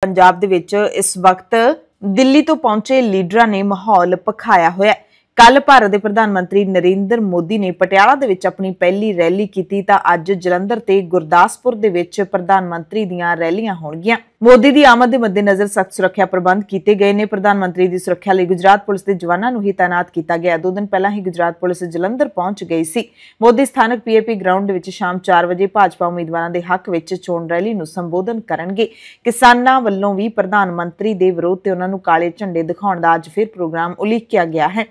ਪੰਜਾਬ ਦੇ ਵਿੱਚ ਇਸ ਵਕਤ ਦਿੱਲੀ ਤੋਂ ਪਹੁੰਚੇ ਲੀਡਰਾਂ ਨੇ ਮਾਹੌਲ ਪਖਾਇਆ ਹੋਇਆ ਹੈ ਕੱਲ ਭਾਰਤ ਦੇ ਪ੍ਰਧਾਨ ਮੰਤਰੀ ਨਰਿੰਦਰ ਮੋਦੀ ਨੇ ਪਟਿਆਲਾ ਦੇ ਵਿੱਚ ਆਪਣੀ ਪਹਿਲੀ ਰੈਲੀ ਕੀਤੀ ਤਾਂ ਅੱਜ ਜਲੰਧਰ ਤੇ ਗੁਰਦਾਸਪੁਰ ਦੇ ਵਿੱਚ ਪ੍ਰਧਾਨ ਮੰਤਰੀ ਦੀਆਂ ਰੈਲੀਆਂ ਹੋਣਗੀਆਂ ਮੋਦੀ ਦੀ ਆਮਦ ਦੇ ਮੱਦੇਨਜ਼ਰ ਸਖਤ ਸੁਰੱਖਿਆ ਪ੍ਰਬੰਧ ਕੀਤੇ ਗਏ ਨੇ ਪ੍ਰਧਾਨ ਮੰਤਰੀ ਦੀ ਸੁਰੱਖਿਆ ਲਈ ਗੁਜਰਾਤ ਪੁਲਿਸ ਦੇ ਜਵਾਨਾਂ ਨੂੰ ਹੀ ਤਾਇਨਾਤ ਕੀਤਾ ਗਿਆ ਦੋ ਦਿਨ ਪਹਿਲਾਂ ਹੀ ਗੁਜਰਾਤ ਪੁਲਿਸ ਜਲੰਧਰ ਪਹੁੰਚ ਗਈ ਸੀ ਮੋਦੀ ਸਥਾਨਕ ਪੀਏਪੀ ਗਰਾਊਂਡ ਦੇ ਵਿੱਚ ਸ਼ਾਮ 4 ਵਜੇ ਭਾਜਪਾ ਉਮੀਦਵਾਰਾਂ ਦੇ ਹੱਕ ਵਿੱਚ ਚੋਣ ਰੈਲੀ ਨੂੰ ਸੰਬੋਧਨ ਕਰਨਗੇ ਕਿਸਾਨਾਂ ਵੱਲੋਂ ਵੀ ਪ੍ਰਧਾਨ ਮੰਤਰੀ ਦੇ ਵਿਰੋਧ ਤੇ ਉਹਨਾਂ ਨੂੰ ਕਾਲੇ ਝੰਡੇ ਦਿਖਾਉਣ ਦਾ ਅੱਜ ਫਿਰ ਪ੍ਰੋਗਰਾਮ ਉਲੀਕਿਆ ਗਿਆ ਹੈ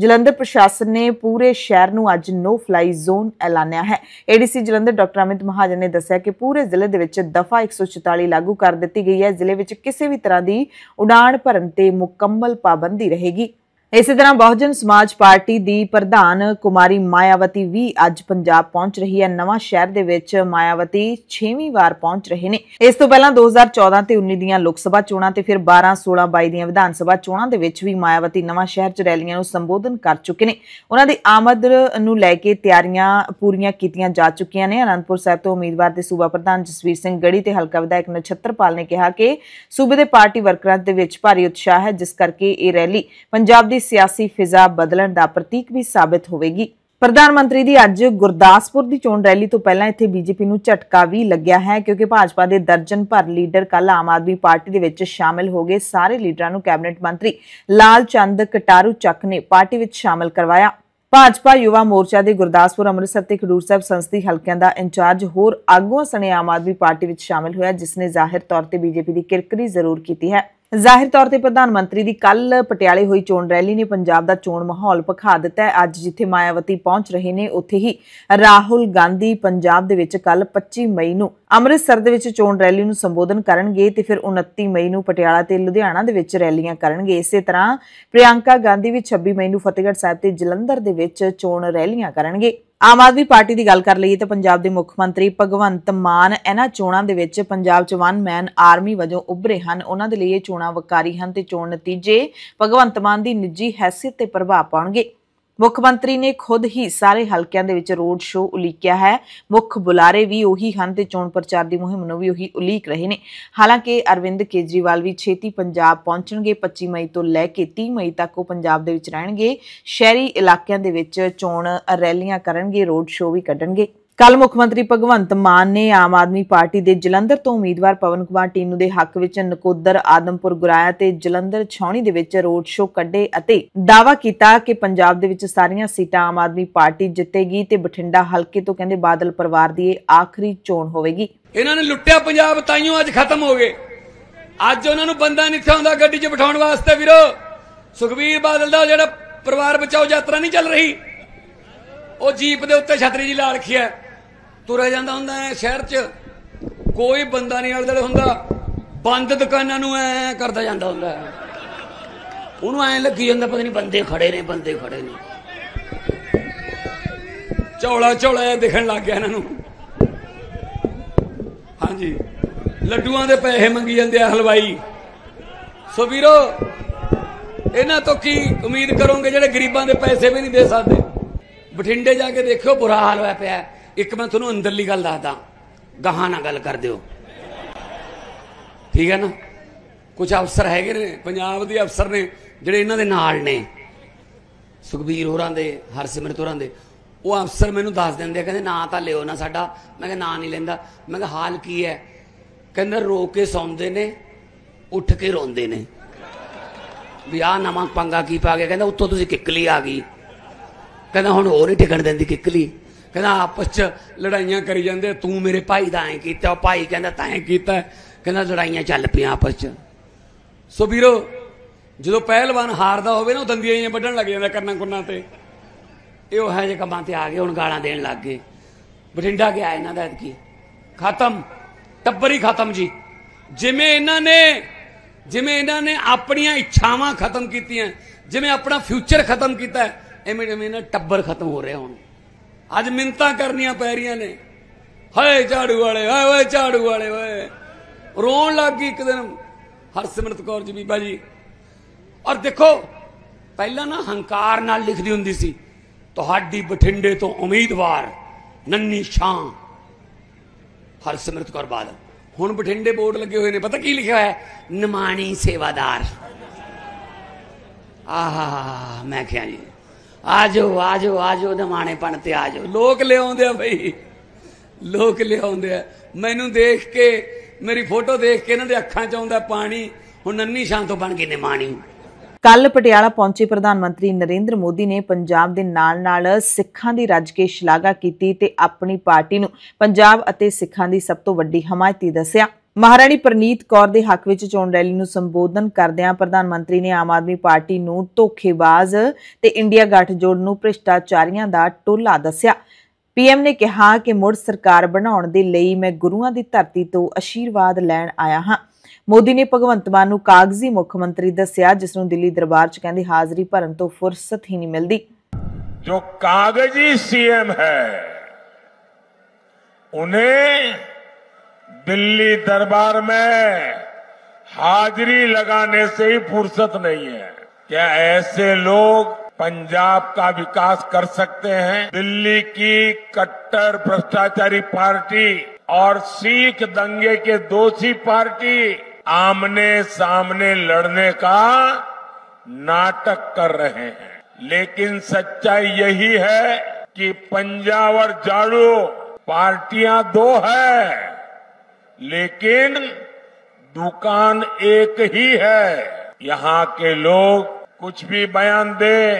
ਜਲੰਧਰ ਪ੍ਰਸ਼ਾਸਨ ਨੇ ਪੂਰੇ ਸ਼ਹਿਰ ਨੂੰ ਅੱਜ ਨੋ ਫਲਾਈ ਜ਼ੋਨ ਐਲਾਨਿਆ ਹੈ ਏਡੀਸੀ ਜਲੰਧਰ ਡਾਕਟਰ ਅਮਿਤ ਮਹਾਜਨ ਨੇ ਦੱਸਿਆ ਕਿ ਪੂਰੇ ਜ਼ਿਲ੍ਹੇ ਦੇ ਵਿੱਚ ਦਫਾ 144 ਲਾਗੂ ਕਰ ਦਿੱਤੀ ਗਈ ਹੈ ਜ਼ਿਲ੍ਹੇ ਵਿੱਚ ਕਿਸੇ ਵੀ ਤਰ੍ਹਾਂ ਦੀ ਉਡਾਣ ਭਰਨ ਤੇ ਮੁਕੰਮਲ ਪਾਬੰਦੀ ਰਹੇਗੀ ਇਸੇ ਤਰ੍ਹਾਂ ਬਹੁਜਨ ਸਮਾਜ ਪਾਰਟੀ ਦੀ ਪ੍ਰਧਾਨ ਕੁਮਾਰੀ ਮਾਇਆਵਤੀ ਵੀ ਅੱਜ ਪੰਜਾਬ ਪਹੁੰਚ ਰਹੀ ਹੈ ਨਵਾਂ ਸ਼ਹਿਰ ਦੇ ਵਿੱਚ ਮਾਇਆਵਤੀ 6ਵੀਂ ਵਾਰ ਪਹੁੰਚ ਰਹੇ ਨੇ ਇਸ ਤੋਂ ਪਹਿਲਾਂ 2014 ਤੇ 19 ਦੀਆਂ ਲੋਕ ਸਭਾ ਚੋਣਾਂ ਤੇ ਫਿਰ 12 16 22 ਦੀਆਂ ਵਿਧਾਨ ਸਭਾ ਚੋਣਾਂ ਦੇ ਵਿੱਚ ਵੀ ਮਾਇਆਵਤੀ ਨਵਾਂ ਸ਼ਹਿਰ 'ਚ ਰੈਲੀਆਂ ਨੂੰ ਸੰਬੋਧਨ ਕਰ ਚੁੱਕੇ ਨੇ ਉਹਨਾਂ ਦੀ ਆਮਦ ਨੂੰ ਲੈ ਕੇ ਤਿਆਰੀਆਂ ਪੂਰੀਆਂ ਕੀਤੀਆਂ ਜਾ ਚੁੱਕੀਆਂ ਨੇ ਅਨੰਦਪੁਰ ਸਾਹਿਬ ਤੋਂ ਉਮੀਦਵਾਰ ਤੇ ਸੂਬਾ ਪ੍ਰਧਾਨ ਜਸਵੀਰ ਸਿੰਘ ਗੜੀ ਤੇ ਹਲਕਾ ਵਿਧਾਇਕ ਨਛੱਤਰਪਾਲ ਨੇ ਕਿਹਾ ਕਿ ਸੂਬੇ ਦੇ ਪਾਰਟੀ ਵਰਕਰਾਂ ਦੇ ਵਿੱਚ ਭਾਰੀ ਉਤਸ਼ਾਹ ਹੈ ਜਿਸ ਕਰਕੇ ਇਹ ਰੈਲੀ ਪੰਜਾਬ ਦੀ ਦੀ ਸਿਆਸੀ ਫਿਜ਼ਾ ਬਦਲਣ ਦਾ ਪ੍ਰਤੀਕ ਵੀ ਸਾਬਤ ਹੋਵੇਗੀ ਪ੍ਰਧਾਨ ਮੰਤਰੀ ਦੀ ਅੱਜ ਗੁਰਦਾਸਪੁਰ ਦੀ ਚੋਣ ਰੈਲੀ ਤੋਂ ਪਹਿਲਾਂ ਇੱਥੇ ਬੀਜੇਪੀ ਨੂੰ ਝਟਕਾ ਵੀ ਲੱਗਿਆ ਹੈ ਕਿਉਂਕਿ ਭਾਜਪਾ ਦੇ ਦਰਜਨ ਭਰ ਲੀਡਰ ਕੱਲ ਆਮ ਆਦਮੀ ਪਾਰਟੀ ਦੇ ਵਿੱਚ ਸ਼ਾਮਲ ਹੋ ਗਏ ਸਾਰੇ ਲੀਡਰਾਂ ਨੂੰ ਕੈਬਨਿਟ ਮੰਤਰੀ ਲਾਲ ਚੰਦ ਕਟਾਰੂ ਚੱਕ ਨੇ ਪਾਰਟੀ ਵਿੱਚ ਸ਼ਾਮਲ ਕਰਵਾਇਆ ਭਾਜਪਾ ਯੁਵਾ ਮੋਰਚਾ ਦੇ ਗੁਰਦਾਸਪੁਰ ਅੰਮ੍ਰਿਤਸਰ ਤੇ ਖਡੂਰ ਸਾਹਿਬ ਸੰਸਦੀ ਹਲਕਿਆਂ ਦਾ ਇੰਚਾਰਜ ਹੋਰ ਆਗੂਆਂ ਸਣੇ ਆਮ ਆਦਮੀ ਪਾਰਟੀ ਵਿੱਚ ਸ਼ਾਮਲ ਹੋਇਆ ਜਿਸ ਨੇ ਜ਼ਾਹਿਰ ਤੌਰ ਤੇ ਬੀਜੇਪੀ ਦੀ ਕਿਰਕਰੀ ਜ਼ਰੂਰ ਕੀਤੀ ਹੈ ਜ਼ਾਹਿਰ ਤੌਰ ਤੇ ਪ੍ਰਧਾਨ ਮੰਤਰੀ ਦੀ ਕੱਲ ਪਟਿਆਲੇ ਹੋਈ ਚੋਣ ਰੈਲੀ ਨੇ ਪੰਜਾਬ ਦਾ ਚੋਣ ਮਾਹੌਲ ਪਖਾ ਦਿੱਤਾ ਹੈ ਅੱਜ ਜਿੱਥੇ ਮਾਇਆਵਤੀ ਪਹੁੰਚ ਰਹੇ ਨੇ ਉੱਥੇ ਹੀ ਰਾਹੁਲ ਗਾਂਧੀ ਪੰਜਾਬ ਦੇ ਵਿੱਚ ਕੱਲ 25 ਮਈ ਨੂੰ ਅੰਮ੍ਰਿਤਸਰ ਦੇ ਵਿੱਚ ਚੋਣ ਰੈਲੀ ਨੂੰ ਸੰਬੋਧਨ ਕਰਨਗੇ ਤੇ ਫਿਰ 29 ਮਈ ਨੂੰ ਪਟਿਆਲਾ ਤੇ ਲੁਧਿਆਣਾ ਦੇ ਵਿੱਚ ਰੈਲੀਆਂ ਕਰਨਗੇ ਇਸੇ ਤਰ੍ਹਾਂ ਪ੍ਰਿਆੰਕਾ ਗਾਂਧੀ ਵੀ 26 ਮਈ ਨੂੰ ਫਤਿਹਗੜ੍ਹ ਸਾਹਿਬ ਤੇ ਜਲੰਧਰ ਦੇ ਵਿੱਚ ਚੋਣ ਰੈਲੀਆਂ ਕਰਨਗੇ ਆਮ ਆਦਮੀ ਪਾਰਟੀ ਦੀ ਗੱਲ ਕਰ ਲਈਏ ਤਾਂ ਪੰਜਾਬ ਦੇ ਮੁੱਖ ਮੰਤਰੀ ਭਗਵੰਤ ਮਾਨ ਇਹਨਾਂ ਚੋਣਾਂ ਦੇ ਵਿੱਚ ਪੰਜਾਬ ਚ ਵਨ ਮੈਨ ਆਰਮੀ ਵਜੋਂ ਉੱਭਰੇ ਹਨ ਉਹਨਾਂ ਦੇ ਲਈ ਇਹ ਚੋਣਾਂ ਵਕਾਰੀ ਹਨ ਤੇ ਚੋਣ ਨਤੀਜੇ ਭਗਵੰਤ ਮਾਨ ਦੀ ਨਿੱਜੀ ਹੈਸੀਅਤ ਤੇ ਪ੍ਰਭਾਵ ਪਾਉਣਗੇ ਮੁੱਖ ਮੰਤਰੀ ਨੇ ਖੁਦ ਹੀ ਸਾਰੇ ਹਲਕਿਆਂ ਦੇ ਵਿੱਚ ਰੋਡ ਸ਼ੋਅ ਉਲੀਕਿਆ ਹੈ ਮੁੱਖ ਬੁਲਾਰੇ ਵੀ ਉਹੀ ਹਨ ਤੇ ਚੋਣ ਪ੍ਰਚਾਰ ਦੀ ਮੁਹਿੰਮ ਨੂੰ ਵੀ ਉਹੀ ਉਲੀਕ ਰਹੇ ਨੇ ਹਾਲਾਂਕਿ ਅਰਵਿੰਦ ਕੇਜਰੀਵਾਲ ਵੀ ਛੇਤੀ ਪੰਜਾਬ ਪਹੁੰਚਣਗੇ 25 ਮਈ ਤੋਂ ਲੈ ਕੇ 30 ਮਈ ਤੱਕ ਉਹ ਪੰਜਾਬ ਦੇ ਵਿੱਚ ਰਹਿਣਗੇ ਸ਼ਹਿਰੀ ਇਲਾਕਿਆਂ ਦੇ ਵਿੱਚ ਚੋਣ ਰੈਲੀਆਂ ਕਰਨਗੇ ਰੋਡ ਸ਼ੋਅ ਵੀ ਕੱਢਣਗੇ ਕੱਲ ਮੁੱਖ ਮੰਤਰੀ ਭਗਵੰਤ ਮਾਨ ਨੇ ਆਮ ਆਦਮੀ ਪਾਰਟੀ ਦੇ ਜਲੰਧਰ ਤੋਂ ਉਮੀਦਵਾਰ ਪਵਨ ਕੁਮਾਰ ਟੀਨੂ ਦੇ ਹੱਕ ਵਿੱਚ ਨਕੋਦਰ ਆਦਮਪੁਰ ਗੁਰਾਇਆ ਤੇ ਜਲੰਧਰ ਛੌਣੀ ਦੇ ਵਿੱਚ ਰੋਡ ਸ਼ੋਅ ਕੱਢੇ ਅਤੇ ਦਾਵਾ ਕੀਤਾ ਕਿ ਪੰਜਾਬ ਦੇ ਵਿੱਚ ਸਾਰੀਆਂ ਸੀਟਾਂ ਆਮ ਆਦਮੀ ਪਾਰਟੀ ਜਿੱਤੇਗੀ ਤੇ ਬਠਿੰਡਾ ਹਲਕੇ ਤੋਂ ਕਹਿੰਦੇ ਬਾਦਲ ਪਰਿਵਾਰ ਦੀ ਇਹ ਆਖਰੀ ਚੋਣ ਹੋਵੇਗੀ ਇਹਨਾਂ ਨੇ ਲੁੱਟਿਆ ਪੰਜਾਬ ਤਾਈਓ ਅੱਜ ਖਤਮ ਹੋ ਗਏ ਅੱਜ ਉਹਨਾਂ ਨੂੰ ਬੰਦਾ ਨਹੀਂ ਥਾਉਂਦਾ ਗੱਡੀ 'ਚ ਬਿਠਾਉਣ ਵਾਸਤੇ ਵੀਰੋ ਸੁਖਵੀਰ ਬਾਦਲ ਦਾ ਜਿਹੜਾ ਪਰਿਵਾਰ ਬਚਾਓ ਯਾਤਰਾ ਨਹੀਂ ਚੱਲ ਰਹੀ ਉਹ ਜੀਪ ਦੇ ਉੱਤੇ ਛਤਰੀ ਜੀ ਲਾ ਰੱਖਿਆ ਤੁਰਿਆ ਜਾਂਦਾ ਹੁੰਦਾ ਹੈ ਸ਼ਹਿਰ 'ਚ ਕੋਈ ਬੰਦਾ ਨਹੀਂ ਦਲੇ ਹੁੰਦਾ ਬੰਦ ਦੁਕਾਨਾਂ ਨੂੰ ਐ ਕਰਦਾ ਜਾਂਦਾ ਹੁੰਦਾ ਹੈ ਉਹਨੂੰ ਐ ਲੱਗੀ ਜਾਂਦਾ ਪਤਾ ਨਹੀਂ ਬੰਦੇ ਖੜੇ ਨੇ ਬੰਦੇ ਖੜੇ ਨੇ ਚੌਲਾ ਚੌਲਾ ਦਿਖਣ ਲੱਗ ਗਿਆ ਇਹਨਾਂ ਨੂੰ ਹਾਂਜੀ ਲੱਡੂਆਂ ਦੇ ਪੈਸੇ ਮੰਗੀ ਜਾਂਦੇ ਆ ਹਲਵਾਈ ਸੋ ਵੀਰੋ ਇਹਨਾਂ ਤੋਂ ਕੀ ਉਮੀਦ ਕਰੋਗੇ ਜਿਹੜੇ ਗਰੀਬਾਂ ਦੇ ਪੈਸੇ ਵੀ ਨਹੀਂ ਦੇ ਸਕਦੇ ਬਠਿੰਡੇ ਜਾ ਕੇ ਦੇਖਿਓ ਬੁਰਾ ਹਾਲ ਹੋਇਆ ਪਿਆ ਇੱਕ ਮੈਂ ਤੁਹਾਨੂੰ ਅੰਦਰਲੀ ਗੱਲ ਦੱਸਦਾ ਗਾਹਾਂ ਨਾਲ ਗੱਲ ਕਰਦੇ ਹੋ ਠੀਕ ਹੈ ਨਾ ਕੁਝ ਅਫਸਰ ਹੈਗੇ ਨੇ ਪੰਜਾਬ ਦੇ ਅਫਸਰ ਨੇ ਜਿਹੜੇ ਇਹਨਾਂ ਦੇ ਨਾਲ ਨੇ ਸੁਖਬੀਰ ਹੋਰਾਂ ਦੇ ਹਰਸਿਮਰਤ ਹੋਰਾਂ ਦੇ ਉਹ ਅਫਸਰ ਮੈਨੂੰ ਦੱਸ ਦਿੰਦੇ ਕਹਿੰਦੇ ਨਾਂ ਤਾਂ ਲਿਓ ਨਾ ਸਾਡਾ ਮੈਂ ਕਿਹਾ ਨਾਂ ਨਹੀਂ ਲੈਂਦਾ ਮੈਂ ਕਿਹਾ ਹਾਲ ਕੀ ਹੈ ਕਹਿੰਦੇ ਰੋ ਕੇ ਸੌਂਦੇ ਨੇ ਉੱਠ ਕੇ ਰੋਂਦੇ ਨੇ ਵੀ ਆ ਨਵਾਂ ਪੰਗਾ ਕੀ ਪਾ ਗਿਆ ਕਹਿੰਦਾ ਉੱਤੋਂ ਤੁਸੀਂ ਕਿੱਕਲੀ ਆ ਗਈ ਕਹਿੰਦਾ ਹੁਣ ਹੋਰ ਹੀ ਟਿਕਣ ਦਿੰਦੀ ਕਿੱਕਲੀ ਕਹਿੰਦਾ ਆਪਸ 'ਚ ਲੜਾਈਆਂ ਕਰੀ ਜਾਂਦੇ ਤੂੰ ਮੇਰੇ ਭਾਈ ਦਾ ਐਂ ਕੀਤਾ ਉਹ ਭਾਈ ਕਹਿੰਦਾ ਤੈਂ ਕੀਤਾ ਕਹਿੰਦਾ ਲੜਾਈਆਂ ਚੱਲ ਪਈਆਂ ਆਪਸ 'ਚ ਸੋ ਵੀਰੋ ਜਦੋਂ ਪਹਿਲਵਾਨ ਹਾਰਦਾ ਹੋਵੇ ਨਾ ਉਹ ਦੰਦੀਆਂ ਹੀ ਵੱਢਣ ਲੱਗ ਜਾਂਦਾ ਕਰਨਾ ਕੁੰਨਾ ਤੇ ਇਹ ਉਹ ਹੈ ਜੇ ਕੰਮਾਂ ਤੇ ਆ ਗਏ ਹੁਣ ਗਾਲਾਂ ਦੇਣ ਲੱਗ ਗਏ ਬਠਿੰਡਾ ਗਿਆ ਇਹਨਾਂ ਦਾ ਕੀ ਖਤਮ ਟੱਬਰ ਹੀ ਖਤਮ ਜੀ ਜਿਵੇਂ ਇਹਨਾਂ ਨੇ ਜਿਵੇਂ ਇਹਨਾਂ ਨੇ ਆਪਣੀਆਂ ਇੱਛਾਵਾਂ ਖਤਮ ਕੀਤੀਆਂ ਜਿਵੇਂ ਆਪਣਾ ਫਿਊਚਰ ਖਤਮ ਕੀਤਾ ਐਵੇਂ ਜਿਵੇਂ ਇਹਨਾਂ ਟੱਬਰ ਖਤਮ ਹੋ ਰਿਹਾ ਹੁਣ ਅੱਜ ਮਿੰਤਾ ਕਰਨੀਆਂ ਪੈ ਰਹੀਆਂ ਨੇ ਹਾਏ ਝਾੜੂ ਵਾਲੇ ਹਾਏ ਓਏ ਝਾੜੂ ਵਾਲੇ ਓਏ ਰੋਣ ਲੱਗ ਗਈ ਇੱਕ ਦਿਨ ਹਰਸਿਮਰਤ ਕੌਰ ਜੀ ਬੀਬਾ ਜੀ ਔਰ ਦੇਖੋ ਪਹਿਲਾਂ ਨਾ ਹੰਕਾਰ ਨਾਲ ਲਿਖਦੀ ਹੁੰਦੀ ਸੀ ਤੁਹਾਡੀ ਬਠਿੰਡੇ ਤੋਂ ਉਮੀਦਵਾਰ ਨੰਨੀ ਸ਼ਾਂ ਹਰਸਿਮਰਤ ਕੌਰ ਬਾਦ ਹੁਣ ਬਠਿੰਡੇ ਬੋਰਡ ਲੱਗੇ ਹੋਏ ਨੇ ਪਤਾ ਕੀ ਲਿਖਿਆ ਹੋਇਆ ਨਿਮਾਣੀ ਸੇਵਾਦਾਰ ਆਹਾ ਮੈਂ ਕਿਹਾ ਜੀ ਆਜੋ ਆਜੋ ਆਜੋ ਪਣ ਤੇ ਆਜੋ ਲੋਕ ਲਿਆਉਂਦੇ ਆ ਭਈ ਲੋਕ ਲਿਆਉਂਦੇ ਆ ਮੈਨੂੰ ਦੇਖ ਕੇ ਮੇਰੀ ਫੋਟੋ ਦੇਖ ਕੇ ਇਹਨਾਂ ਦੇ ਅੱਖਾਂ 'ਚ ਆਉਂਦਾ ਪਾਣੀ ਹੁਣ ਨੰਨੀ ਸ਼ਾਂਤੋ ਬਣ ਗਈ ਨਿਮਾਣੀ ਕੱਲ ਪਟਿਆਲਾ ਪਹੁੰਚੇ ਪ੍ਰਧਾਨ ਮੰਤਰੀ ਨਰਿੰਦਰ ਮੋਦੀ ਨੇ ਪੰਜਾਬ ਦੇ ਨਾਲ-ਨਾਲ ਸਿੱਖਾਂ ਦੀ ਰੱਜ ਕੇ ਸ਼ਲਾਘਾ ਕੀਤੀ ਤੇ ਆਪਣੀ ਪਾਰਟੀ ਨੂੰ ਪੰਜਾਬ ਅਤੇ ਸਿੱਖਾਂ ਦੀ ਸਭ ਤੋਂ ਵੱਡੀ ਹਮਾਇਤੀ ਦੱਸਿਆ ਮਹਾਰਾਣੀ ਪ੍ਰਨੀਤ ਕੌਰ ਦੇ ਹੱਕ ਵਿੱਚ ਚੋਣ ਰੈਲੀ ਨੂੰ ਸੰਬੋਧਨ ਕਰਦਿਆਂ ਪ੍ਰਧਾਨ ਮੰਤਰੀ ਨੇ ਆਮ ਆਦਮੀ ਪਾਰਟੀ ਨੂੰ ਧੋਖੇਬਾਜ਼ ਤੇ ਇੰਡੀਆ ਗੱਠਜੋੜ ਨੂੰ ਭ੍ਰਿਸ਼ਟਾਚਾਰੀਆਂ ਦਾ ਟੋਲਾ ਦੱਸਿਆ ਪੀਐਮ ਨੇ ਕਿਹਾ ਕਿ ਮੁੜ ਸਰਕਾਰ ਬਣਾਉਣ ਦੇ ਲਈ ਮੈਂ ਗੁਰੂਆਂ ਦੀ ਧਰਤੀ ਤੋਂ ਅਸ਼ੀਰਵਾਦ ਲੈਣ ਆਇਆ ਹਾਂ ਮੋਦੀ ਨੇ ਭਗਵੰਤ ਮਾਨ ਨੂੰ ਕਾਗਜ਼ੀ ਮੁੱਖ ਮੰਤਰੀ ਦੱਸਿਆ ਜਿਸ ਨੂੰ ਦਿੱਲੀ ਦਰਬਾਰ 'ਚ ਕਹਿੰਦੇ ਹਾਜ਼ਰੀ ਭਰਨ ਤੋਂ ਫੁਰਸਤ ਹੀ ਨਹੀਂ ਮਿਲਦੀ ਜੋ ਕਾਗਜ਼ੀ ਸੀਐਮ ਹੈ ਉਹਨੇ दिल्ली दरबार में हाजिरी लगाने से ही फुर्सत नहीं है क्या ऐसे लोग पंजाब का विकास कर सकते हैं दिल्ली की कट्टर भ्रष्टाचारी पार्टी और सिख दंगे के दोषी पार्टी आमने सामने लड़ने का नाटक कर रहे हैं लेकिन सच्चाई यही है कि पंजाब और जाड़ू पार्टियां दो है लेकिन दुकान एक ही है यहाँ के लोग कुछ भी बयान दे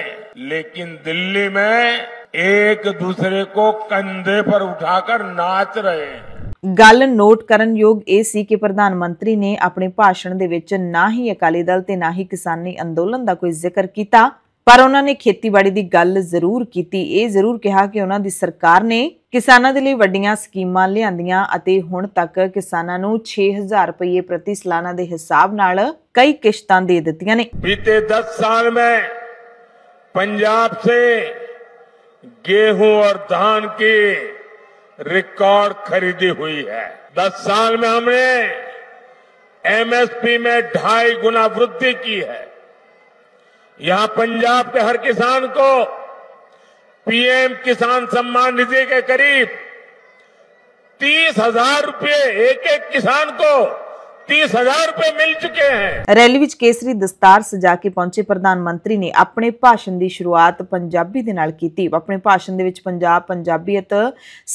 लेकिन दिल्ली में एक दूसरे को कंधे पर उठाकर नाच रहे ਗੱਲ ਨੋਟ ਕਰਨ ਯੋਗ ਇਹ ਸੀ ਕਿ ਪ੍ਰਧਾਨ ਮੰਤਰੀ ਨੇ ਆਪਣੇ ਭਾਸ਼ਣ ਦੇ ਵਿੱਚ ਨਾ ਹੀ ਅਕਾਲੀ ਦਲ ਤੇ ਨਾ ਹੀ ਕਿਸਾਨੀ ਅੰਦੋਲਨ ਦਾ ਕੋਈ ਜ਼ਿਕਰ ਕੀਤਾ ਪਰ ਉਹਨਾਂ ਨੇ ਖੇਤੀਬਾੜੀ ਦੀ ਗੱਲ ਜ਼ਰੂਰ ਕੀਤੀ ਇਹ ਜ਼ਰੂਰ ਕਿਹਾ ਕਿ ਉਹਨਾਂ ਦੀ ਸਰਕਾਰ ਨੇ ਕਿਸਾਨਾਂ ਦੇ ਲਈ ਵੱਡੀਆਂ ਸਕੀਮਾਂ ਲਿਆਂਦੀਆਂ ਅਤੇ ਹੁਣ ਤੱਕ ਕਿਸਾਨਾਂ ਨੂੰ 6000 ਰੁਪਏ ਪ੍ਰਤੀ ਸਾਲਾਨਾ ਦੇ ਹਿਸਾਬ ਨਾਲ ਕਈ ਕਿਸ਼ਤਾਂ ਦੇ ਦਿੱਤੀਆਂ ਨੇ ਬੀਤੇ 10 ਸਾਲ ਮੈਂ ਪੰਜਾਬ ਸੇ ਗੇਹੂੰ ਔਰ ਧਾਨ ਕੀ ਰਿਕਾਰਡ ਖਰੀਦੀ ਹੋਈ ਹੈ 10 ਸਾਲ ਮੈਂ ਹਮਨੇ ਐਮਐਸਪੀ ਮੈਂ 2.5 ਗੁਣਾ वृद्धि ਕੀਤੀ ਹੈ यहां पंजाब के हर किसान को पीएम किसान सम्मान निधि के करीब तीस हजार रूपये एक एक किसान को तीस हजार ਰੁਪਏ ਮਿਲ ਚੁੱਕੇ ਹਨ ਰੈਲੀ ਵਿੱਚ ਕੇਸਰੀ ਦਸਤਾਰ ਸਜਾ ਕੇ ਪਹੁੰਚੇ ਪ੍ਰਧਾਨ ਮੰਤਰੀ ਨੇ ਆਪਣੇ ਭਾਸ਼ਣ ਦੀ ਸ਼ੁਰੂਆਤ ਪੰਜਾਬੀ ਦੇ ਨਾਲ ਕੀਤੀ ਆਪਣੇ ਭਾਸ਼ਣ ਦੇ ਵਿੱਚ ਪੰਜਾਬ ਪੰਜਾਬੀਅਤ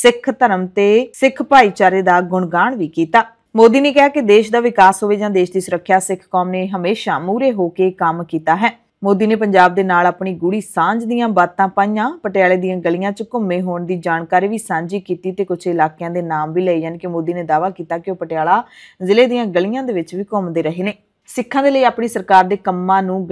ਸਿੱਖ ਧਰਮ ਤੇ ਸਿੱਖ ਭਾਈਚਾਰੇ ਦਾ ਗੁਣਗਾਨ ਵੀ ਕੀਤਾ ਮੋਦੀ ਨੇ ਕਿਹਾ ਕਿ ਦੇਸ਼ ਦਾ ਵਿਕਾਸ ਹੋਵੇ ਜਾਂ ਦੇਸ਼ ਦੀ ਸੁਰੱਖਿਆ ਸਿੱਖ ਕੌਮ ਨੇ ਹਮੇਸ਼ਾ ਮੂਰੇ ਹੋ ਕੇ ਕੰਮ ਕੀਤਾ ਹੈ ਮੋਦੀ ਨੇ ਪੰਜਾਬ ਦੇ ਨਾਲ ਆਪਣੀ ਗੂੜੀ ਸਾਂਝ ਦੀਆਂ ਬਾਤਾਂ ਪਾਈਆਂ ਪਟਿਆਲੇ ਦੀਆਂ ਗਲੀਆਂ 'ਚ ਘੁੰਮੇ ਹੋਣ ਦੀ ਜਾਣਕਾਰੀ ਵੀ ਸਾਂਝੀ ਕੀਤੀ ਤੇ ਕੁਝ ਇਲਾਕਿਆਂ ਦੇ ਨਾਮ ਵੀ ਲਏ ਜਾਨ ਕਿ ਮੋਦੀ ਨੇ ਦਾਵਾ ਕੀਤਾ ਕਿ ਉਹ ਪਟਿਆਲਾ ਜ਼ਿਲ੍ਹੇ ਦੀਆਂ ਗਲੀਆਂ ਦੇ ਵਿੱਚ ਵੀ ਘੁੰਮਦੇ ਰਹੇ ਨੇ ਸਿੱਖਾਂ ਦੇ ਲਈ ਆਪਣੀ ਸਰਕਾਰ ਦੇ ਕੰਮਾਂ ਨੂੰ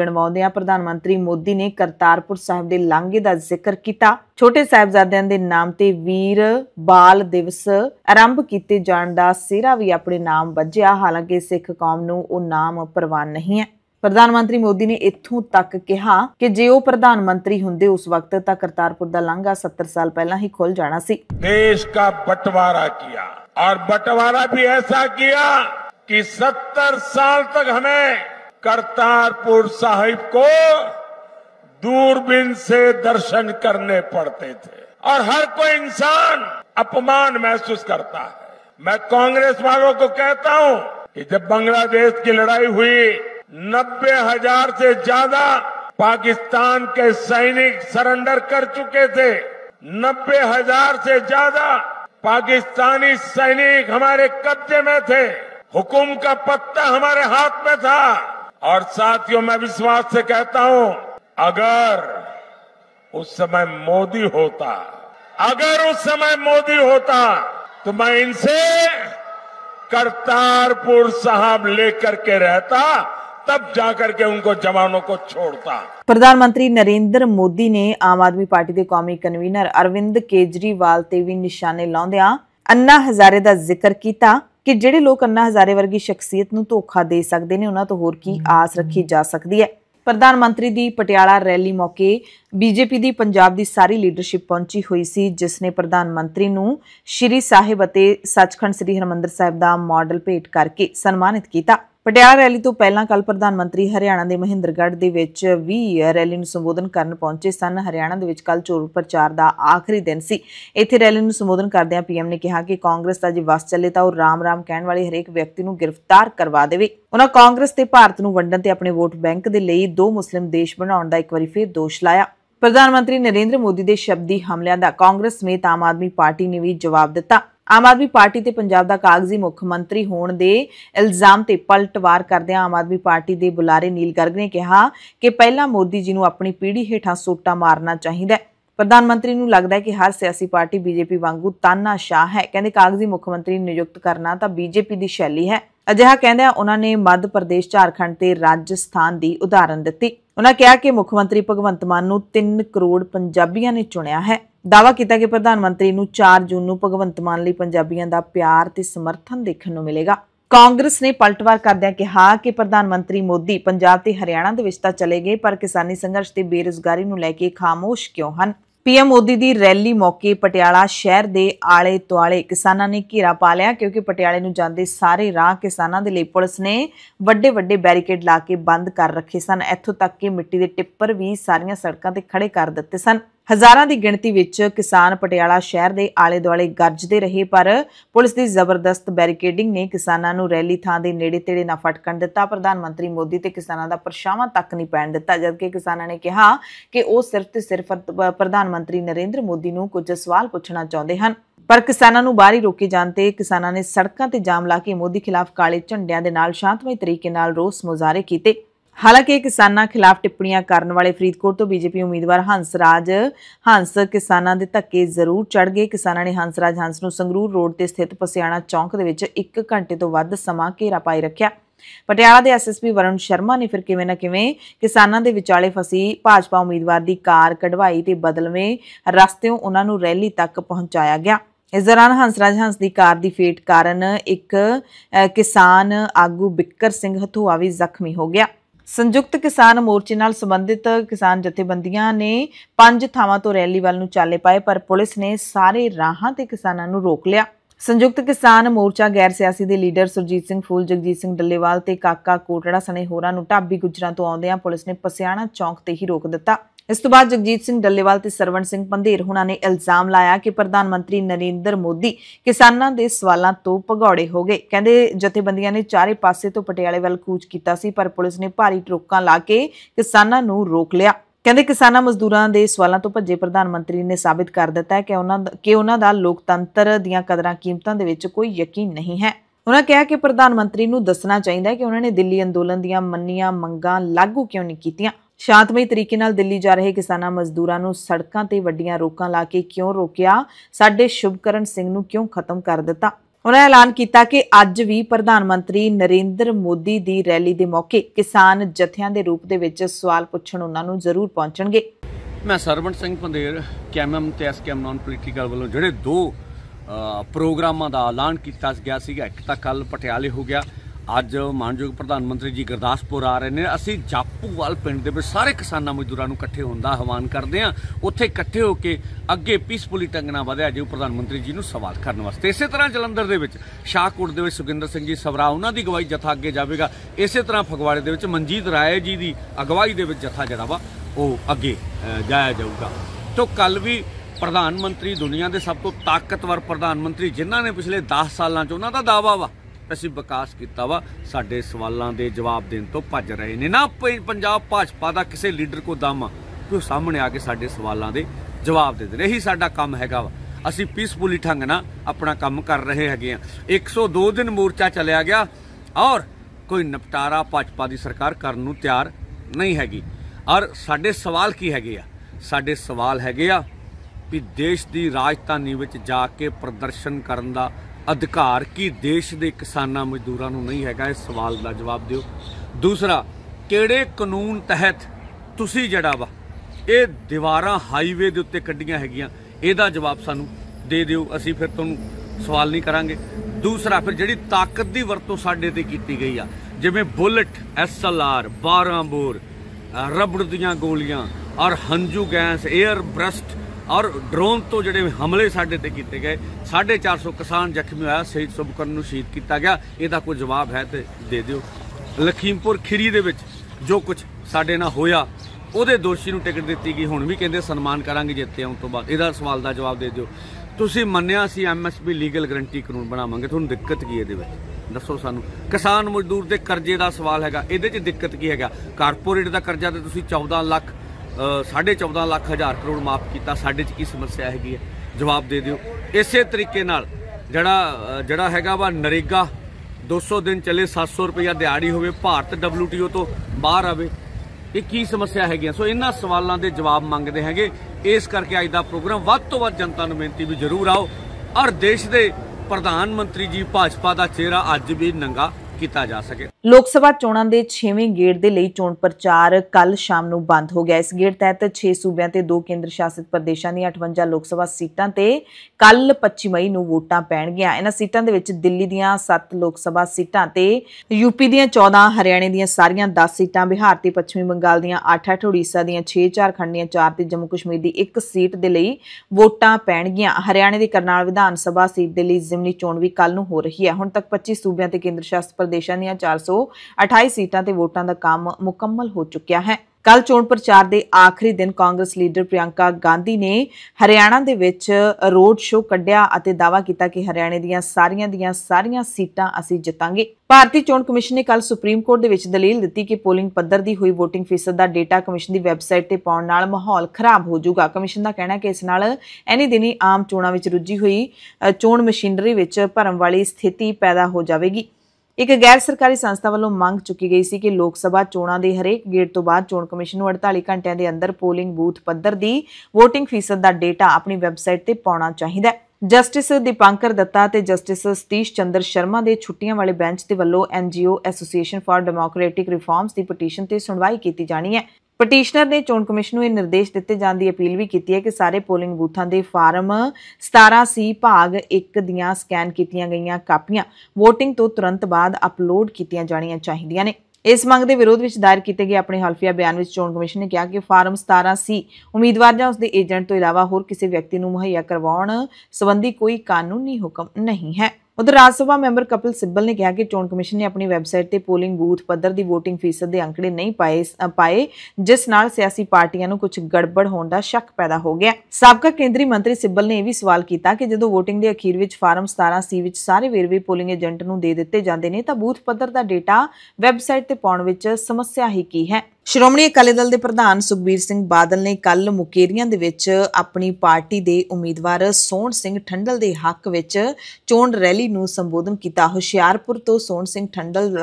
ਆ ਪ੍ਰਧਾਨ ਮੰਤਰੀ ਮੋਦੀ ਨੇ ਕਰਤਾਰਪੁਰ ਸਾਹਿਬ ਦੇ ਲਾਂਘੇ ਦਾ ਜ਼ਿਕਰ ਕੀਤਾ ਛੋਟੇ ਸਾਹਿਬਜ਼ਾਦਿਆਂ ਦੇ ਨਾਮ ਤੇ ਵੀਰ ਬਾਲ ਦਿਵਸ ਆਰੰਭ ਕੀਤੇ ਜਾਣ ਦਾ ਸਿਹਰਾ ਵੀ ਆਪਣੇ ਨਾਮ ਵੱਜਿਆ ਹਾਲਾਂਕਿ ਸਿੱਖ ਕੌਮ ਨੂੰ ਉਹ ਨਾਮ ਪਰਵਾਹ ਨਹੀਂ ਹੈ प्रधानमंत्री मोदी ने ਨੇ तक कहा कि जे ਜੇ प्रधानमंत्री होंगे उस वक्त तक करतारपुर का लांघा सत्तर साल पहला ही खुल जाना सी देश का बंटवारा किया और बंटवारा भी ऐसा किया कि सत्तर साल तक हमें करतारपुर साहिब को दूरबीन से दर्शन करने पड़ते थे और हर कोई इंसान अपमान महसूस करता है मैं कांग्रेस वालों को कहता हूं कि जब बांग्लादेश की लड़ाई हुई नब्बे हजार से ज्यादा पाकिस्तान के सैनिक सरेंडर कर चुके थे नब्बे हजार से ज्यादा पाकिस्तानी सैनिक हमारे कब्जे में थे हुकुम का पत्ता हमारे हाथ में था और साथियों मैं विश्वास से कहता हूं अगर उस समय मोदी होता अगर उस समय मोदी होता तो मैं इनसे करतारपुर साहब लेकर के रहता ਤਬ ਜਾ ਕਰਕੇ ਉਨਕੋ जवानों ਕੋ ਛੋੜਤਾ ਪ੍ਰਧਾਨ ਮੰਤਰੀ ਨਰਿੰਦਰ ਮੋਦੀ ਨੇ ਆਮ ਆਦਮੀ ਪਾਰਟੀ ਦੇ ਕੌਮੀ ਕਨਵੀਨਰ ਅਰਵਿੰਦ ਕੇਜਰੀਵਾਲ ਤੇ ਵੀ ਨਿਸ਼ਾਨੇ ਲਾਉਂਦਿਆਂ ਅੰਨਾ ਹਜ਼ਾਰੇ ਦਾ ਜ਼ਿਕਰ ਕੀਤਾ ਕਿ ਜਿਹੜੇ ਲੋਕ ਅੰਨਾ ਹਜ਼ਾਰੇ ਵਰਗੀ ਸ਼ਖਸੀਅਤ ਨੂੰ ਧੋਖਾ ਦੇ ਸਕਦੇ ਨੇ ਉਹਨਾਂ ਤੋਂ ਹੋਰ ਕੀ ਆਸ ਰੱਖੀ ਜਾ ਸਕਦੀ ਹੈ ਪ੍ਰਧਾਨ ਮੰਤਰੀ ਦੀ ਪਟਿਆਲਾ ਰੈਲੀ ਮੌਕੇ ਬੀਜੇਪੀ ਦੀ ਪੰਜਾਬ ਦੀ ਸਾਰੀ ਲੀਡਰਸ਼ਿਪ ਪਹੁੰਚੀ ਹੋਈ ਸੀ ਜਿਸ ਨੇ ਪ੍ਰਧਾਨ ਮੰਤਰੀ ਨੂੰ ਸ਼੍ਰੀ ਸਾਹਿਬ ਅਤੇ ਸੱਚਖੰਡ ਸ੍ਰੀ ਹਰਮੰਦਰ ਸਾਹਿਬ ਦਾ ਮਾਡਲ ਭੇਟ ਕਰਕੇ ਸਨਮਾਨਿਤ ਕੀਤਾ ਪਟਿਆਲਾ ਰੈਲੀ ਤੋਂ ਪਹਿਲਾਂ ਕੱਲ ਪ੍ਰਧਾਨ ਮੰਤਰੀ ਹਰਿਆਣਾ ਦੇ ਮਹਿੰਦਰਗੜ੍ਹ ਦੇ ਵਿੱਚ ਵੀ ਰੈਲੀ ਨੂੰ ਸੰਬੋਧਨ ਕਰਨ ਪਹੁੰਚੇ ਸਨ ਹਰਿਆਣਾ ਦੇ ਵਿੱਚ ਕੱਲ ਚੋਣ ਪ੍ਰਚਾਰ ਦਾ ਆਖਰੀ ਦਿਨ ਸੀ ਇੱਥੇ ਰੈਲੀ ਨੂੰ ਸੰਬੋਧਨ ਕਰਦਿਆਂ ਪੀਐਮ ਨੇ ਕਿਹਾ ਕਿ ਕਾਂਗਰਸ ਦਾ ਜੇ ਵਸ ਚੱਲੇ ਤਾਂ ਉਹ ਰਾਮ-ਰਾਮ ਕਹਿਣ ਵਾਲੇ ਹਰੇਕ ਵਿਅਕਤੀ ਨੂੰ ਗ੍ਰਿਫਤਾਰ ਕਰਵਾ ਦੇਵੇ ਉਹਨਾਂ ਕਾਂਗਰਸ ਤੇ ਭਾਰਤ ਨੂੰ ਵੰਡਣ ਤੇ ਆਪਣੇ ਵੋਟ ਬੈਂਕ ਦੇ ਲਈ ਦੋ ਮੁਸਲਿਮ ਦੇਸ਼ ਬਣਾਉਣ ਦਾ ਇੱਕ ਵਾਰੀ ਫੇਰ ਦੋਸ਼ ਲਾਇਆ ਪ੍ਰਧਾਨ ਮੰਤਰੀ ਨਰਿੰਦਰ ਮੋਦੀ ਦੇ ਸ਼ਬਦੀ ਹਮਲਿਆਂ ਦਾ ਕਾਂਗਰਸ ਸਮੇਤ ਆਮ ਆਦਮੀ ਪਾਰਟੀ ਨੇ ਵੀ ਜਵਾਬ ਦਿੱਤਾ ਆਮ ਆਦਮੀ ਪਾਰਟੀ ਤੇ ਪੰਜਾਬ ਦਾ ਕਾਗਜ਼ੀ ਮੁੱਖ ਮੰਤਰੀ ਹੋਣ ਦੇ ਇਲਜ਼ਾਮ ਤੇ ਪਲਟਵਾਰ ਕਰਦਿਆਂ ਆਮ ਆਦਮੀ ਪਾਰਟੀ ਦੇ ਬੁਲਾਰੇ ਨੀਲ ਗਰਗ ਨੇ ਕਿਹਾ ਕਿ ਪਹਿਲਾਂ ਮੋਦੀ ਜੀ ਨੂੰ ਆਪਣੀ ਪੀੜ੍ਹੀ ਹੇਠਾਂ ਸੋਟਾ ਮਾਰਨਾ ਚਾਹੀਦਾ ਹੈ ਪ੍ਰਧਾਨ ਮੰਤਰੀ ਨੂੰ ਲੱਗਦਾ ਹੈ ਕਿ ਹਰ ਸਿਆਸੀ ਪਾਰਟੀ ਬੀਜੇਪੀ ਵਾਂਗੂ ਤਾਨਾਸ਼ਾਹ ਹੈ ਕਹਿੰਦੇ ਕਾਗਜ਼ੀ ਮੁੱਖ ਮੰਤਰੀ ਨਿਯੁਕਤ ਕਰਨਾ ਤਾਂ ਬੀਜੇਪੀ ਦੀ ਸ਼ੈਲੀ ਹੈ ਅਜਿਹਾ ਕਹਿੰਦਿਆਂ ਉਹਨਾਂ ਨੇ ਮੱਧ ਪ੍ਰਦੇਸ਼ ਝਾਰਖੰਡ ਤੇ ਰਾਜਸਥਾਨ ਦੀ ਉਦਾਹਰਨ ਦਿੱਤੀ ਉਹਨਾਂ ਕਿਹਾ ਕਿ ਮੁੱਖ ਮੰਤਰੀ ਭਗਵੰਤ ਮਾਨ ਨੂੰ 3 ਕਰੋੜ ਪੰਜਾਬੀਆਂ ਨੇ ਚੁਣਿਆ ਹੈ ਦਾਵਾ ਕੀਤਾ ਕਿ ਪ੍ਰਧਾਨ ਮੰਤਰੀ ਨੂੰ 4 ਜੂਨ ਨੂੰ ਭਗਵੰਤ ਮਾਨ ਲਈ ਪੰਜਾਬੀਆਂ ਦਾ ਪਿਆਰ ਤੇ ਸਮਰਥਨ ਦੇਖਣ ਨੂੰ ਮਿਲੇਗਾ ਕਾਂਗਰਸ ਨੇ ਪਲਟਵਾਰ ਕਰਦਿਆਂ ਕਿਹਾ ਕਿ ਪ੍ਰਧਾਨ ਮੰਤਰੀ ਮੋਦੀ ਪੰਜਾਬ ਤੇ ਹਰਿਆਣਾ ਦੇ ਵਿੱਚ ਤਾਂ ਚਲੇ ਗਏ ਪਰ ਕਿਸਾਨੀ ਸੰਘਰਸ਼ ਤੇ ਬੇਰੋਜ਼ਗਾਰੀ ਨੂੰ ਲੈ ਕੇ ਖਾਮੋਸ਼ ਕਿਉਂ ਹਨ ਪੀਐਮ ਮੋਦੀ ਦੀ ਰੈਲੀ ਮੌਕੇ ਪਟਿਆਲਾ ਸ਼ਹਿਰ ਦੇ ਆਲੇ ਦੁਆਲੇ ਕਿਸਾਨਾਂ ਨੇ ਘੇਰਾ ਪਾ ਲਿਆ ਕਿਉਂਕਿ ਪਟਿਆਲੇ ਨੂੰ ਜਾਂਦੇ ਸਾਰੇ ਰਾਹ ਕਿਸਾਨਾਂ ਦੇ ਲਈ ਪੁਲਿਸ ਨੇ ਵੱਡੇ ਵੱਡੇ ਬੈਰੀਕੇਡ ਲਾ ਕੇ ਬੰਦ ਕਰ ਰੱਖੇ ਸਨ ਇੱਥੋਂ ਤੱਕ ਕਿ ਮਿੱਟੀ ਦੇ ਟਿੱਪਰ ਵੀ ਸਾਰੀਆਂ ਸੜਕਾਂ ਤੇ ਖੜੇ ਕਰ ਦਿੱਤੇ ਸਨ ਹਜ਼ਾਰਾਂ ਦੀ ਗਿਣਤੀ ਵਿੱਚ ਕਿਸਾਨ ਪਟਿਆਲਾ ਸ਼ਹਿਰ ਦੇ ਆਲੇ-ਦੁਆਲੇ ਗਰਜਦੇ ਰਹੇ ਪਰ ਪੁਲਿਸ ਦੀ ਜ਼ਬਰਦਸਤ ਬੈਰੀਕੇਡਿੰਗ ਨੇ ਕਿਸਾਨਾਂ ਨੂੰ ਰੈਲੀ ਥਾਂ ਦੇ ਨੇੜੇ-ਤੇੜੇ ਨਾ ਫਟਕਣ ਦਿੱਤਾ ਪ੍ਰਧਾਨ ਮੰਤਰੀ ਮੋਦੀ ਤੇ ਕਿਸਾਨਾਂ ਦਾ ਪਰਛਾਵਾਂ ਤੱਕ ਨਹੀਂ ਪੈਣ ਦਿੱਤਾ ਜਦਕਿ ਕਿਸਾਨਾਂ ਨੇ ਕਿਹਾ ਕਿ ਉਹ ਸਿਰਫ ਤੇ ਸਿਰਫ ਪ੍ਰਧਾਨ ਮੰਤਰੀ ਨਰਿੰਦਰ ਮੋਦੀ ਨੂੰ ਕੁਝ ਸਵਾਲ ਪੁੱਛਣਾ ਚਾਹੁੰਦੇ ਹਨ ਪਰ ਕਿਸਾਨਾਂ ਨੂੰ ਬਾਹਰ ਹੀ ਰੋਕੇ ਜਾਣ ਤੇ ਕਿਸਾਨਾਂ ਨੇ ਸੜਕਾਂ ਤੇ ਜਾਮ ਲਾ ਕੇ ਮੋਦੀ ਖਿਲਾਫ ਕਾਲੇ ਝੰਡਿਆਂ ਦੇ ਨਾਲ ਸ਼ਾਂਤਮਈ ਤਰੀਕੇ ਨਾਲ ਰੋਸ ਮੁਜ਼ਾਹਰੇ ਕੀਤੇ ਹਾਲਾਂਕਿ ਕਿਸਾਨਾਂ ਖਿਲਾਫ ਟਿੱਪਣੀਆਂ ਕਰਨ ਵਾਲੇ ਫਰੀਦਕੋਟ ਤੋਂ ਬੀਜੇਪੀ ਉਮੀਦਵਾਰ ਹੰਸਰਾਜ ਹੰਸ ਕਿਸਾਨਾਂ ਦੇ ਧੱਕੇ ਜ਼ਰੂਰ ਚੜ ਗਏ ਕਿਸਾਨਾਂ ਨੇ ਹੰਸਰਾਜ ਹੰਸ ਨੂੰ ਸੰਗਰੂਰ ਰੋਡ ਤੇ ਸਥਿਤ ਪਸਿਆਣਾ ਚੌਂਕ ਦੇ ਵਿੱਚ 1 ਘੰਟੇ ਤੋਂ ਵੱਧ ਸਮਾਂ ਘੇਰਾ ਪਾਈ ਰੱਖਿਆ ਪਟਿਆਲਾ ਦੇ ਐਸਐਸਪੀ ਵਰਣ ਸ਼ਰਮਾ ਨੇ ਫਿਰ ਕਿਵੇਂ ਨਾ ਕਿਵੇਂ ਕਿਸਾਨਾਂ ਦੇ ਵਿਚਾਲੇ ਫਸੀ ਭਾਜਪਾ ਉਮੀਦਵਾਰ ਦੀ ਕਾਰ ਕਢਵਾਈ ਤੇ ਬਦਲਵੇਂ ਰਸਤਿਓਂ ਉਹਨਾਂ ਨੂੰ ਰੈਲੀ ਤੱਕ ਪਹੁੰਚਾਇਆ ਗਿਆ ਇਸ ਦੌਰਾਨ ਹੰਸਰਾਜ ਹੰਸ ਦੀ ਕਾਰ ਦੀ ਫੇਟ ਕਾਰਨ ਇੱਕ ਕਿਸਾਨ ਆਗੂ ਬਿੱਕਰ ਸਿੰਘ ਹਥੂਆ ਵੀ ਜ਼ਖਮੀ ਹੋ ਗਿਆ ਸੰਯੁਕਤ ਕਿਸਾਨ ਮੋਰਚੇ ਨਾਲ ਸੰਬੰਧਿਤ ਕਿਸਾਨ ਜਥੇਬੰਦੀਆਂ ਨੇ ਪੰਜ ਥਾਵਾਂ ਤੋਂ ਰੈਲੀ ਵੱਲ ਨੂੰ ਚਾਲੇ ਪਾਏ ਪਰ ਪੁਲਿਸ ਨੇ ਸਾਰੇ ਰਾਹਾਂ ਤੇ ਕਿਸਾਨਾਂ ਨੂੰ ਰੋਕ ਲਿਆ ਸੰਯੁਕਤ ਕਿਸਾਨ ਮੋਰਚਾ ਗੈਰ ਸਿਆਸੀ ਦੇ ਲੀਡਰ ਸੁਰਜੀਤ ਸਿੰਘ ਫੂਲ ਜਗਜੀਤ ਸਿੰਘ ਡੱਲੇਵਾਲ ਤੇ ਕਾਕਾ ਕੋਟੜਾ ਸਣੇ ਹੋਰਾਂ ਨੂੰ ਢਾਬੀ ਗੁਜਰਾਂ ਤੋਂ ਆਉਂਦਿਆਂ ਪੁਲਿਸ ਨੇ ਪਸਿਆਣਾ ਚੌਂਕ ਤੇ ਹੀ ਰੋਕ ਦਿੱਤਾ ਇਸ ਤੋਂ ਬਾਅਦ ਜਗਜੀਤ ਸਿੰਘ ਡੱਲੇਵਾਲ ਤੇ ਸਰਵਣ ਸਿੰਘ ਪੰਧੇਰ ਹੁਣਾਂ ਨੇ ਇਲਜ਼ਾਮ ਲਾਇਆ ਕਿ ਪ੍ਰਧਾਨ ਮੰਤਰੀ ਨਰਿੰਦਰ ਮੋਦੀ ਕਿਸਾਨਾਂ ਦੇ ਸਵਾਲਾਂ ਤੋਂ ਭਗੌੜੇ ਹੋ ਗਏ ਕਹਿੰਦੇ ਜਥੇਬੰਦੀਆਂ ਨੇ ਚਾਰੇ ਪਾਸੇ ਤੋਂ ਪਟਿਆਲੇ ਵੱਲ ਕੂਚ ਕੀਤਾ ਸੀ ਪਰ ਪੁਲਿਸ ਨੇ ਭਾਰੀ ਟਰੋਕਾਂ ਲਾ ਕੇ ਕਿਸਾਨਾਂ ਨੂੰ ਰੋਕ ਲਿਆ ਕਹਿੰਦੇ ਕਿਸਾਨਾਂ ਮਜ਼ਦੂਰਾਂ ਦੇ ਸਵਾਲਾਂ ਤੋਂ ਭੱਜੇ ਪ੍ਰਧਾਨ ਮੰਤਰੀ ਨੇ ਸਾਬਿਤ ਕਰ ਦਿੱਤਾ ਹੈ ਕਿ ਉਹਨਾਂ ਕਿ ਉਹਨਾਂ ਦਾ ਲੋਕਤੰਤਰ ਦੀਆਂ ਕਦਰਾਂ ਕੀਮਤਾਂ ਦੇ ਵਿੱਚ ਕੋਈ ਯਕੀਨ ਨਹੀਂ ਹੈ ਉਹਨਾਂ ਕਿਹਾ ਕਿ ਪ੍ਰਧਾਨ ਮੰਤਰੀ ਨੂੰ ਦੱਸਣਾ ਚਾਹੀਦਾ ਹੈ ਕਿ ਉਹਨਾਂ ਨੇ ਦਿੱਲੀ ਅੰਦੋਲਨ ਦੀਆਂ ਮੰਨੀਆਂ ਮੰਗਾਂ ਲਾਗੂ ਕਿਉਂ ਨਹੀਂ ਕੀਤੀਆਂ ਸ਼ਾਂਤਮਈ ਤਰੀਕੇ ਨਾਲ ਦਿੱਲੀ ਜਾ ਰਹੇ ਕਿਸਾਨਾਂ ਮਜ਼ਦੂਰਾਂ ਨੂੰ ਸੜਕਾਂ ਤੇ ਵੱਡੀਆਂ ਰੋਕਾਂ ਲਾ ਕੇ ਕਿਉਂ ਰੋਕਿਆ ਸਾਡੇ ਸ਼ੁਭਕਰਨ ਸਿੰਘ ਨੂੰ ਕਿਉਂ ਖਤਮ ਕਰ ਦਿੱਤਾ ਉਹਨਾਂ ਨੇ ਐਲਾਨ ਕੀਤਾ ਕਿ ਅੱਜ ਵੀ ਪ੍ਰਧਾਨ ਮੰਤਰੀ ਨਰਿੰਦਰ ਮੋਦੀ ਦੀ ਰੈਲੀ ਦੇ ਮੌਕੇ ਕਿਸਾਨ ਜਥਿਆਂ ਦੇ ਰੂਪ ਦੇ ਵਿੱਚ ਸਵਾਲ ਪੁੱਛਣ ਉਹਨਾਂ ਨੂੰ ਜ਼ਰੂਰ ਪਹੁੰਚਣਗੇ ਮੈਂ ਸਰਵਣ ਸਿੰਘ ਪੰਦੇਰ ਕੈਮਐਮ ਤੇ ਐਸਕੇਐਮ ਨਾਨ ਪੋਲੀਟੀਕਲ ਵੱਲੋਂ ਜਿਹੜੇ ਦੋ ਪ੍ਰੋਗਰਾਮਾਂ ਦਾ ਐਲਾਨ ਕੀਤਾ ਗਿਆ ਸੀਗਾ ਇੱਕ ਤਾਂ ਕੱਲ ਪਟਿਆਲੇ ਹੋ ਗਿਆ ਅੱਜ ਮਾਨਯੋਗ ਪ੍ਰਧਾਨ ਮੰਤਰੀ ਜੀ ਗੁਰਦਾਸਪੁਰ ਆ ਰਹੇ ਨੇ ਅਸੀਂ ਜਾਪੂਵਾਲ ਪਿੰਡ ਦੇ ਵਿੱਚ ਸਾਰੇ ਕਿਸਾਨਾਂ ਮਜ਼ਦੂਰਾਂ ਨੂੰ ਇਕੱਠੇ ਹੋਣ ਦਾ ਆਹਵਾਨ ਕਰਦੇ ਆ ਉੱਥੇ ਇਕੱਠੇ ਹੋ ਕੇ ਅੱਗੇ ਪੀਸਫੁਲੀ ਟੰਗਣਾ ਵਧਿਆ ਜਿਉ ਪ੍ਰਧਾਨ ਮੰਤਰੀ ਜੀ ਨੂੰ ਸਵਾਲ ਕਰਨ ਵਾਸਤੇ ਇਸੇ ਤਰ੍ਹਾਂ ਜਲੰਧਰ ਦੇ ਵਿੱਚ ਸ਼ਾਹਕੋਟ ਦੇ ਵਿੱਚ ਸੁਖਿੰਦਰ ਸਿੰਘ ਜੀ ਸਵਰਾ ਉਹਨਾਂ ਦੀ ਗਵਾਹੀ ਜਥਾ ਅੱਗੇ ਜਾਵੇਗਾ ਇਸੇ ਤਰ੍ਹਾਂ ਫਗਵਾੜੇ ਦੇ ਵਿੱਚ ਮਨਜੀਤ ਰਾਏ ਜੀ ਦੀ ਅਗਵਾਈ ਦੇ ਵਿੱਚ ਜਥਾ ਜਿਹੜਾ ਵਾ ਉਹ ਅੱਗੇ ਜਾਇਆ ਜਾਊਗਾ ਤੋਂ ਕੱਲ ਵੀ ਪ੍ਰਧਾਨ ਮੰਤਰੀ ਦੁਨੀਆ ਦੇ ਸਭ ਤੋਂ ਤਾਕਤਵਰ ਪ੍ਰਧਾਨ ਮੰਤਰੀ ਜਿਨ੍ਹਾਂ ਨੇ ਪਿਛਲੇ 10 ਸਾਲਾਂ 'ਚ ਉਹਨਾਂ ਦਾ ਦਾਵਾ ਵਾ ਅਸੀਂ ਵਿਕਾਸ ਕੀਤਾ ਵਾ ਸਾਡੇ ਸਵਾਲਾਂ ਦੇ ਜਵਾਬ ਦੇਣ ਤੋਂ ਭੱਜ ਰਹੇ ਨੇ ਨਾ ਪੰਜਾਬ ਭਾਜਪਾ ਦਾ ਕਿਸੇ ਲੀਡਰ ਕੋ ਦਮ ਕਿ ਉਹ ਸਾਹਮਣੇ ਆ ਕੇ ਸਾਡੇ ਸਵਾਲਾਂ ਦੇ ਜਵਾਬ ਦੇ ਦੇ ਇਹੀ ਸਾਡਾ ਕੰਮ ਹੈਗਾ ਵਾ ਅਸੀਂ ਪੀਸਫੁਲੀ ਠੰਗ ਨਾਲ ਆਪਣਾ ਕੰਮ ਕਰ ਰਹੇ ਹੈਗੇ ਆ 102 ਦਿਨ ਮੋਰਚਾ ਚੱਲਿਆ ਗਿਆ ਔਰ ਕੋਈ ਨਪਟਾਰਾ ਭਾਜਪਾ ਦੀ ਸਰਕਾਰ ਕਰਨ ਨੂੰ ਤਿਆਰ ਨਹੀਂ ਹੈਗੀ ਔਰ ਸਾਡੇ ਸਵਾਲ ਕੀ ਹੈਗੇ ਆ ਸਾਡੇ ਸਵਾਲ ਹੈਗੇ ਆ ਵੀ ਦੇਸ਼ ਦੀ ਰਾਜਧਾਨੀ ਵਿੱਚ ਜਾ ਕੇ ਪ੍ਰਦਰਸ਼ਨ ਕਰਨ ਦਾ ਅਧਿਕਾਰ ਕੀ ਦੇਸ਼ ਦੇ ਕਿਸਾਨਾਂ ਮਜ਼ਦੂਰਾਂ ਨੂੰ ਨਹੀਂ ਹੈਗਾ ਇਸ ਸਵਾਲ ਦਾ ਜਵਾਬ ਦਿਓ ਦੂਸਰਾ ਕਿਹੜੇ ਕਾਨੂੰਨ ਤਹਿਤ ਤੁਸੀਂ ਜਿਹੜਾ ਵਾ ਇਹ ਦੀਵਾਰਾਂ ਹਾਈਵੇ ਦੇ ਉੱਤੇ ਕੱਢੀਆਂ ਹੈਗੀਆਂ ਇਹਦਾ ਜਵਾਬ ਸਾਨੂੰ ਦੇ ਦਿਓ ਅਸੀਂ ਫਿਰ ਤੁਹਾਨੂੰ ਸਵਾਲ ਨਹੀਂ ਕਰਾਂਗੇ ਦੂਸਰਾ ਫਿਰ ਜਿਹੜੀ ਤਾਕਤ ਦੀ ਵਰਤੋਂ ਸਾਡੇ ਤੇ ਕੀਤੀ ਗਈ ਆ ਜਿਵੇਂ ਬੁਲਟ ਐਸਐਲਆਰ 12 ਬੋਰ ਰਬੜ ਦੀਆਂ ਗੋਲੀਆਂ ਔਰ ਹੰਝੂ ਗੈਸ 에ਅਰ ਬ੍ਰਸਟ ਔਰ ਡਰੋਨ ਤੋਂ ਜਿਹੜੇ ਹਮਲੇ ਸਾਡੇ ਤੇ ਕੀਤੇ ਗਏ 450 ਕਿਸਾਨ ਜ਼ਖਮੀ ਹੋਇਆ ਸ਼ਹੀਦ ਸੁਭਕਰਨ ਨੂੰ ਸ਼ਹੀਦ ਕੀਤਾ ਗਿਆ ਇਹਦਾ ਕੋਈ ਜਵਾਬ ਹੈ ਤੇ ਦੇ ਦਿਓ ਲਖੀਮਪੁਰ ਖਿਰੀ ਦੇ ਵਿੱਚ ਜੋ ਕੁਝ ਸਾਡੇ ਨਾਲ ਹੋਇਆ ਉਹਦੇ ਦੋਸ਼ੀ ਨੂੰ ਟਿਕਟ ਦਿੱਤੀ ਗਈ ਹੁਣ ਵੀ ਕਹਿੰਦੇ ਸਨਮਾਨ ਕਰਾਂਗੇ ਜਿੱਤੇ ਆਉਣ ਤੋਂ ਬਾਅਦ ਇਹਦਾ ਸਵਾਲ ਦਾ ਜਵਾਬ ਦੇ ਦਿਓ ਤੁਸੀਂ ਮੰਨਿਆ ਸੀ ਐਮਐਸਪੀ ਲੀਗਲ ਗਰੰਟੀ ਕਾਨੂੰਨ ਬਣਾਵਾਂਗੇ ਤੁਹਾਨੂੰ ਦਿੱਕਤ ਕੀ ਇਹਦੇ ਵਿੱਚ ਦੱਸੋ ਸਾਨੂੰ ਕਿਸਾਨ ਮਜ਼ਦੂਰ ਦੇ ਕਰਜ਼ੇ ਦਾ ਸਵਾਲ ਹੈਗਾ ਇਹਦੇ 'ਚ ਦਿੱਕਤ ਕੀ ਹੈਗਾ ਕਾਰਪੋਰੇਟ ਦਾ ਕਰਜ਼ਾ ਤੇ ਤੁਸੀਂ 14 ਲੱਖ 14.5 ਲੱਖ ਹਜ਼ਾਰ ਕਰੋੜ ਮਾਫ ਕੀਤਾ ਸਾਡੇ 'ਚ ਕੀ ਸਮੱਸਿਆ ਹੈਗੀ ਹੈ ਜਵਾਬ ਦੇ ਦਿਓ ਇਸੇ ਤਰੀਕੇ ਨਾਲ ਜਿਹੜਾ ਜਿਹੜਾ ਹੈਗਾ ਵਾ ਨਰੇਗਾ 200 ਦਿਨ ਚੱਲੇ 700 ਰੁਪਇਆ ਦਿਹਾੜੀ ਹੋਵੇ ਭਾਰਤ ਡਬਲਯੂਟੀਓ ਤੋਂ ਬਾਹਰ ਆਵੇ ਇਹ ਕੀ ਸਮੱਸਿਆ ਹੈਗੀਆਂ ਸੋ ਇਹਨਾਂ ਸਵਾਲਾਂ ਦੇ ਜਵਾਬ ਮੰਗਦੇ ਹੈਗੇ ਇਸ ਕਰਕੇ ਅੱਜ ਦਾ ਪ੍ਰੋਗਰਾਮ ਵੱਧ ਤੋਂ ਵੱਧ ਜਨਤਾ ਨੂੰ ਬੇਨਤੀ ਵੀ ਜ਼ਰੂਰ ਆਓ ਔਰ ਦੇਸ਼ ਦੇ ਪ੍ਰਧਾਨ ਮੰਤਰੀ ਜੀ ਭਾਜਪਾ ਦਾ ਚਿਹਰਾ ਅੱਜ ਵੀ ਨੰਗਾ ਕੀਤਾ ਜਾ ਸਕੇ ਲੋਕ ਸਭਾ ਚੋਣਾਂ ਦੇ 6ਵੇਂ ਗੇੜ ਦੇ ਲਈ ਚੋਣ ਪ੍ਰਚਾਰ ਕੱਲ ਸ਼ਾਮ ਨੂੰ ਬੰਦ ਹੋ ਗਿਆ ਇਸ ਗੇੜ ਤਹਿਤ 6 ਸੂਬਿਆਂ ਤੇ 2 ਕੇਂਦਰ ਸ਼ਾਸਿਤ ਪ੍ਰਦੇਸ਼ਾਂ ਦੀਆਂ 58 ਲੋਕ ਸਭਾ ਸੀਟਾਂ ਤੇ ਕੱਲ 25 ਮਈ ਨੂੰ ਵੋਟਾਂ ਪੈਣਗੀਆਂ ਇਹਨਾਂ ਸੀਟਾਂ ਦੇ ਵਿੱਚ ਦਿੱਲੀ ਦੀਆਂ 7 ਲੋਕ ਸਭਾ ਸੀਟਾਂ ਤੇ ਯੂਪੀ ਦੀਆਂ 14 ਹਰਿਆਣੇ ਦੀਆਂ ਸਾਰੀਆਂ 10 ਸੀਟਾਂ ਬਿਹਾਰ ਤੇ ਪੱਛਮੀ ਬੰਗਾਲ ਦੀਆਂ 8-8 ਓਡੀਸ਼ਾ ਦੀਆਂ 6 ਝਾਰਖੰਡ ਖੰਡੀਆਂ 4 ਤੇ ਜੰਮੂ ਕਸ਼ਮੀਰ ਦੀ 1 ਸੀਟ ਦੇ ਲਈ ਵੋਟਾਂ ਪੈਣਗੀਆਂ ਹਰਿਆਣੇ ਦੇ ਕਰਨਾਲ ਵਿਧਾਨ ਸਭਾ ਸੀਟ ਦੇ ਲਈ ਜ਼ਿਮਨੀ ਚੋਣ ਵੀ ਕੱਲ ਨੂੰ ਹੋ ਰਹੀ ਹੈ ਹੁਣ ਤੱਕ 25 ਸੂਬਿਆਂ ਤੇ ਕੇਂਦਰ ਸ਼ਾਸਿਤ ਪ੍ਰਦੇਸ਼ਾਂ ਦੀਆਂ 428 ਸੀਟਾਂ ਤੇ ਵੋਟਾਂ ਦਾ ਕੰਮ ਮੁਕੰਮਲ ਹੋ ਚੁੱਕਿਆ ਹੈ ਕੱਲ ਚੋਣ ਪ੍ਰਚਾਰ ਦੇ ਆਖਰੀ ਦਿਨ ਕਾਂਗਰਸ ਲੀਡਰ ਪ੍ਰਿਯੰਕਾ ਗਾਂਧੀ ਨੇ ਹਰਿਆਣਾ ਦੇ ਵਿੱਚ ਰੋਡ ਸ਼ੋਅ ਕੱਢਿਆ ਅਤੇ ਦਾਵਾ ਕੀਤਾ ਕਿ ਹਰਿਆਣੇ ਦੀਆਂ ਸਾਰੀਆਂ ਦੀਆਂ ਸਾਰੀਆਂ ਸੀਟਾਂ ਅਸੀਂ ਜਿੱਤਾਂਗੇ ਭਾਰਤੀ ਚੋਣ ਕਮਿਸ਼ਨ ਨੇ ਕੱਲ ਸੁਪਰੀਮ ਕੋਰਟ ਦੇ ਵਿੱਚ ਦਲੀਲ ਦਿੱਤੀ ਕਿ ਪੋਲਿੰਗ ਪੱਧਰ ਦੀ ਹੋਈ VOTING ਫੀਸਦ ਦਾ ਡਾਟਾ ਕਮਿਸ਼ਨ ਦੀ ਵੈਬਸਾਈਟ ਤੇ ਪਾਉਣ ਨਾਲ ਮਾਹੌਲ ਖਰਾਬ ਹੋ ਜਾਊਗਾ ਕਮਿਸ਼ਨ ਦਾ ਕਹਿਣਾ ਹੈ ਕਿ ਇਸ ਨਾਲ ਐਨੀ ਦਿਨੀ ਆਮ ਚੋਣਾਂ ਵਿੱਚ ਰੁੱਝੀ ਹੋਈ ਚੋਣ ਮਸ਼ੀਨਰੀ ਵਿੱਚ ਭਰਮ ਵਾਲੀ ਸਥਿਤੀ ਪੈਦਾ ਹੋ ਜਾਵੇਗੀ ਇੱਕ ਗੈਰ ਸਰਕਾਰੀ ਸੰਸਥਾ ਵੱਲੋਂ ਮੰਗ ਚੁੱਕੀ ਗਈ ਸੀ ਕਿ ਲੋਕ ਸਭਾ ਚੋਣਾਂ ਦੇ ਹਰੇਕ ਗੇੜ ਤੋਂ ਬਾਅਦ ਚੋਣ ਕਮਿਸ਼ਨ ਨੂੰ 48 ਘੰਟਿਆਂ ਦੇ ਅੰਦਰ ਪੋਲਿੰਗ ਬੂਥ ਪੱਧਰ ਦੀ VOTING ਫੀਸਦ ਦਾ ਡੇਟਾ ਆਪਣੀ ਵੈਬਸਾਈਟ ਤੇ ਪਾਉਣਾ ਚਾਹੀਦਾ ਹੈ ਜਸਟਿਸ ਦੀਪਾਂਕਰ ਦੱਤਾ ਤੇ ਜਸਟਿਸ ਸਤੀਸ਼ ਚੰਦਰ ਸ਼ਰਮਾ ਦੇ ਛੁੱਟੀਆਂ ਵਾਲੇ ਬੈਂਚ ਦੇ ਵੱਲੋਂ NGO Association for Democratic Reforms ਦੀ ਪਟੀਸ਼ਨ ਤੇ ਸੁਣਵਾਈ ਕੀਤੀ ਜਾਣੀ ਹੈ ਪਟੀਸ਼ਨਰ ਨੇ ਚੋਣ ਕਮਿਸ਼ਨ ਨੂੰ ਇਹ ਨਿਰਦੇਸ਼ ਦਿੱਤੇ ਜਾਣ ਦੀ ਅਪੀਲ ਵੀ ਕੀਤੀ ਹੈ ਕਿ ਸਾਰੇ ਪੋਲਿੰਗ ਬੂਥਾਂ ਦੇ ਫਾਰਮ 17C ਭਾਗ 1 ਦੀਆਂ ਸਕੈਨ ਕੀਤੀਆਂ ਗਈਆਂ ਕਾਪੀਆਂ VOTING ਤੋਂ ਤੁਰੰਤ ਬਾਅਦ ਅਪਲੋਡ ਕੀਤੀਆਂ ਜਾਣੀਆਂ ਚਾਹੀਦੀਆਂ ਨੇ ਇਸ ਮੰਗ ਦੇ ਵਿਰੋਧ ਵਿੱਚ ਦਾਇਰ ਕੀਤੇ ਗਏ ਆਪਣੇ ਹਲਫੀਆ ਬਿਆਨ ਵਿੱਚ ਚੋਣ ਕਮਿਸ਼ਨ ਨੇ ਕਿਹਾ ਕਿ ਫਾਰਮ 17 ਸੀ ਉਮੀਦਵਾਰ ਜਾਂ ਉਸਦੇ ਏਜੰਟ ਤੋਂ ਇਲਾਵਾ ਹੋਰ ਕਿਸੇ ਵਿਅਕਤੀ ਨੂੰ ਮੁਹੱਈਆ ਕਰਵਾਉਣ ਸੰਬੰਧੀ ਕੋਈ ਕਾਨੂੰਨੀ ਹੁਕਮ ਨਹੀਂ ਹੈ ਉਧਰ ਰਾਜ ਸਭਾ ਮੈਂਬਰ ਕਪਿਲ ਸਿੱਬਲ ਨੇ ਕਿਹਾ ਕਿ ਚੋਣ ਕਮਿਸ਼ਨ ਨੇ ਆਪਣੀ ਵੈਬਸਾਈਟ ਤੇ ਪੋਲਿੰਗ ਬੂਥ ਪੱਧਰ ਦੀ VOTING ਫੀਸਦ ਦੇ ਅੰਕੜੇ ਨਹੀਂ ਪਾਏ ਪਾਏ ਜਿਸ ਨਾਲ ਸਿਆਸੀ ਪਾਰਟੀਆਂ ਨੂੰ ਕੁਝ ਗੜਬੜ ਹੋਣ ਦਾ ਸ਼ੱਕ ਪੈਦਾ ਹੋ ਗਿਆ ਸਾਬਕਾ ਕੇਂਦਰੀ ਮੰਤਰੀ ਸਿੱਬਲ ਨੇ ਇਹ ਵੀ ਸਵਾਲ ਕੀਤਾ ਕਿ ਜਦੋਂ VOTING ਦੇ ਅਖੀਰ ਵਿੱਚ ਫਾਰਮ 17 ਸੀ ਵਿੱਚ ਸਾਰੇ ਵੇਰਵੇ ਪੋਲਿੰਗ ਏਜੰਟ ਨੂੰ ਦੇ ਦਿੱਤੇ ਜਾਂਦੇ ਨੇ ਤਾਂ ਬੂਥ ਪੱਧਰ ਦਾ ਡੇਟਾ ਵੈਬਸਾਈਟ ਤੇ ਪਾਉਣ ਵਿੱਚ ਸਮੱਸਿਆ ਹੀ ਕੀ ਹੈ ਸ਼੍ਰੋਮਣੀ ਅਕਾਲੀ ਦਲ ਦੇ ਪ੍ਰਧਾਨ ਸੁਖਬੀਰ ਸਿੰਘ ਬਾਦਲ ਨੇ ਕੱਲ ਮੁਕੇਰੀਆਂ ਦੇ ਵਿੱਚ ਆਪਣੀ ਪਾਰਟੀ ਦੇ ਉਮੀਦਵਾਰ ਸੋਹਣ ਸਿੰਘ ਠੰਡਲ ਦੇ ਹੱਕ ਵਿੱਚ ਚੋਣ ਰੈਲੀ ਨੂੰ ਸੰਬੋਧਨ ਕੀਤਾ ਹੁਸ਼ਿਆਰਪੁਰ ਤੋਂ ਸੋਹਣ ਸਿੰਘ ਠੰਡਲ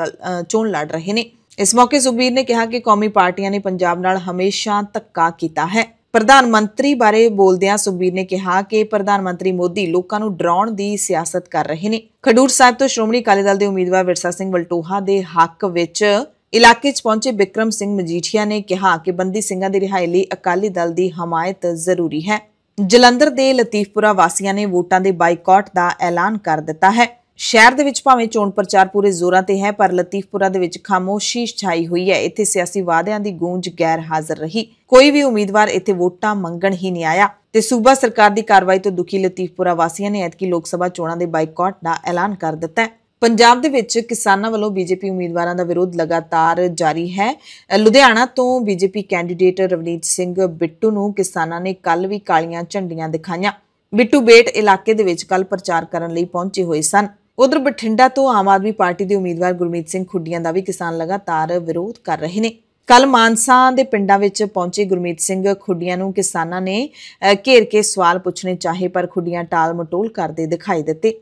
ਚੋਣ ਲੜ ਰਹੇ ਨੇ ਇਸ ਮੌਕੇ ਸੁਖਬੀਰ ਨੇ ਕਿਹਾ ਕਿ ਕੌਮੀ ਪਾਰਟੀਆਂ ਨੇ ਪੰਜਾਬ ਨਾਲ ਹਮੇਸ਼ਾ ਧੱਕਾ ਕੀਤਾ ਹੈ ਪ੍ਰਧਾਨ ਮੰਤਰੀ ਬਾਰੇ ਬੋਲਦਿਆਂ ਸੁਖਬੀਰ ਨੇ ਕਿਹਾ ਕਿ ਪ੍ਰਧਾਨ ਮੰਤਰੀ ਮੋਦੀ ਲੋਕਾਂ ਨੂੰ ਡਰਾਉਣ ਦੀ ਸਿਆਸਤ ਕਰ ਰਹੇ ਨੇ ਖਡੂਰ ਸਾਹਿਬ ਤੋਂ ਸ਼੍ਰੋਮਣੀ ਅਕਾਲੀ ਦਲ ਦੇ ਉਮੀਦਵਾਰ ਵਿਰਸਾ ਸਿੰਘ ਵਲਟੋਹਾ ਦੇ ਹੱਕ ਵਿੱਚ ਇਲਾਕੇ 'ਚ ਪਹੁੰਚੇ ਬਿਕਰਮ ਸਿੰਘ ਮਜੀਠੀਆ ਨੇ ਕਿਹਾ ਕਿ ਬੰਦੀ ਸਿੰਘਾਂ ਦੀ ਰਿਹਾਈ ਲਈ ਅਕਾਲੀ ਦਲ ਦੀ ਹਮਾਇਤ ਜ਼ਰੂਰੀ ਹੈ ਜਲੰਧਰ ਦੇ ਲਤੀਫਪੁਰਾ ਵਾਸੀਆਂ ਨੇ ਵੋਟਾਂ ਦੇ ਬਾਈਕਾਟ ਦਾ ਐਲਾਨ ਕਰ ਦਿੱਤਾ ਹੈ ਸ਼ਹਿਰ ਦੇ ਵਿੱਚ ਭਾਵੇਂ ਚੋਣ ਪ੍ਰਚਾਰ ਪੂਰੇ ਜ਼ੋਰਾਂ ਤੇ ਹੈ ਪਰ ਲਤੀਫਪੁਰਾ ਦੇ ਵਿੱਚ ਖਾਮੋਸ਼ੀ ਛਾਈ ਹੋਈ ਹੈ ਇੱਥੇ ਸਿਆਸੀ ਵਾਅਦਿਆਂ ਦੀ ਗੂੰਜ ਗੈਰ ਹਾਜ਼ਰ ਰਹੀ ਕੋਈ ਵੀ ਉਮੀਦਵਾਰ ਇੱਥੇ ਵੋਟਾਂ ਮੰਗਣ ਹੀ ਨਹੀਂ ਆਇਆ ਤੇ ਸੂਬਾ ਸਰਕਾਰ ਦੀ ਕਾਰਵਾਈ ਤੋਂ ਦੁਖੀ ਲਤੀਫਪੁਰਾ ਵਾਸੀਆਂ ਨੇ ਐਤਕੀ ਲੋਕ ਸਭਾ ਚੋਣਾਂ ਦੇ ਬਾਈਕਾਟ ਦਾ ਐਲਾਨ ਕਰ ਦਿੱਤਾ ਹੈ ਪੰਜਾਬ ਦੇ ਵਿੱਚ ਕਿਸਾਨਾਂ ਵੱਲੋਂ ਬੀਜੇਪੀ ਉਮੀਦਵਾਰਾਂ ਦਾ ਵਿਰੋਧ ਲਗਾਤਾਰ ਜਾਰੀ ਹੈ ਲੁਧਿਆਣਾ ਤੋਂ ਬੀਜੇਪੀ ਕੈਂਡੀਡੇਟ ਰਵਨੀਤ ਸਿੰਘ ਬਿੱਟੂ ਨੂੰ ਕਿਸਾਨਾਂ ਨੇ ਕੱਲ ਵੀ ਕਾਲੀਆਂ ਝੰਡੀਆਂ ਦਿਖਾਈਆਂ ਬਿੱਟੂ ਬੇਟ ਇਲਾਕੇ ਦੇ ਵਿੱਚ ਕੱਲ ਪ੍ਰਚਾਰ ਕਰਨ ਲਈ ਪਹੁੰਚੇ ਹੋਏ ਸਨ ਉਧਰ ਬਠਿੰਡਾ ਤੋਂ ਆਮ ਆਦਮੀ ਪਾਰਟੀ ਦੇ ਉਮੀਦਵਾਰ ਗੁਰਮੀਤ ਸਿੰਘ ਖੁੱਡੀਆਂ ਦਾ ਵੀ ਕਿਸਾਨ ਲਗਾਤਾਰ ਵਿਰੋਧ ਕਰ ਰਹੇ ਨੇ ਕੱਲ ਮਾਨਸਾ ਦੇ ਪਿੰਡਾਂ ਵਿੱਚ ਪਹੁੰਚੇ ਗੁਰਮੀਤ ਸਿੰਘ ਖੁੱਡੀਆਂ ਨੂੰ ਕਿਸਾਨਾਂ ਨੇ ਘੇਰ ਕੇ ਸਵਾਲ ਪੁੱਛਣੇ ਚਾਹੇ ਪਰ ਖੁੱਡੀਆਂ ਟਾਲ ਮਟੋਲ ਕਰਦੇ ਦਿਖਾਈ ਦਿੱਤੇ